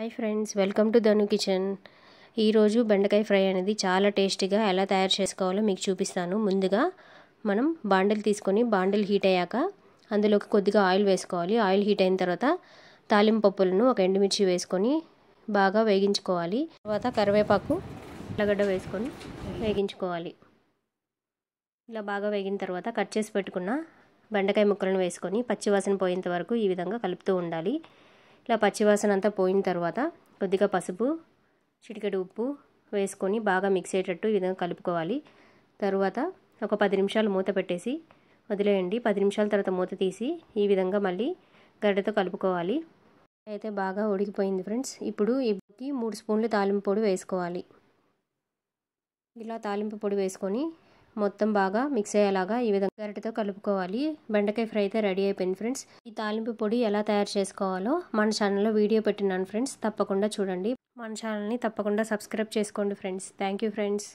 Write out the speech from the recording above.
hi friends welcome to Dhanu kitchen ఈరోజు బెండకాయ fry అనేది చాలా టేస్టీగా ఎలా తయారు చేసుకోవాలో మీకు చూపిస్తాను ముందుగా మనం బాండిల్ తీసుకొని బాండిల్ హీట్ అయ్యాక అందులోకి కొద్దిగా ఆయిల్ వేసుకోవాలి ఆయిల్ హీట్ అయిన తర్వాత తాలింపప్పులను ఒక ఎండుమిర్చి వేసుకొని బాగా వేగించుకోవాలి తర్వాత కరివేపాకు ఉల్లగడ్డ వేసుకొని వేగించుకోవాలి ఇలా బాగా వేగిన తర్వాత కట్ చేసి పెట్టుకున్న బెండకాయ ముక్కలను వేసుకొని పచ్చివాసన పోయేంత వరకు ఈ విధంగా కలుపుతూ ఉండాలి ఇలా పచ్చివాసన అంతా పోయిన తర్వాత కొద్దిగా పసుపు చిటికెడు ఉప్పు వేసుకొని బాగా మిక్స్ అయ్యేటట్టు ఈ విధంగా కలుపుకోవాలి తర్వాత ఒక పది నిమిషాలు మూత పెట్టేసి వదిలేయండి పది నిమిషాల తర్వాత మూత తీసి ఈ విధంగా మళ్ళీ గడ్డతో కలుపుకోవాలి అయితే బాగా ఉడికిపోయింది ఫ్రెండ్స్ ఇప్పుడు ఇప్పటికి మూడు స్పూన్లు తాలింపు పొడి వేసుకోవాలి ఇలా తాలింపు పొడి వేసుకొని మొత్తం బాగా మిక్స్ అయ్యేలాగా ఈ విధంగా గరిటతో కలుపుకోవాలి బెండకాయ ఫ్రై అయితే రెడీ అయిపోయింది ఫ్రెండ్స్ ఈ తాలింపు పొడి ఎలా తయారు చేసుకోవాలో మన ఛానల్లో వీడియో పెట్టినాను ఫ్రెండ్స్ తప్పకుండా చూడండి మన ఛానల్ని తప్పకుండా సబ్స్క్రైబ్ చేసుకోండి ఫ్రెండ్స్ థ్యాంక్ ఫ్రెండ్స్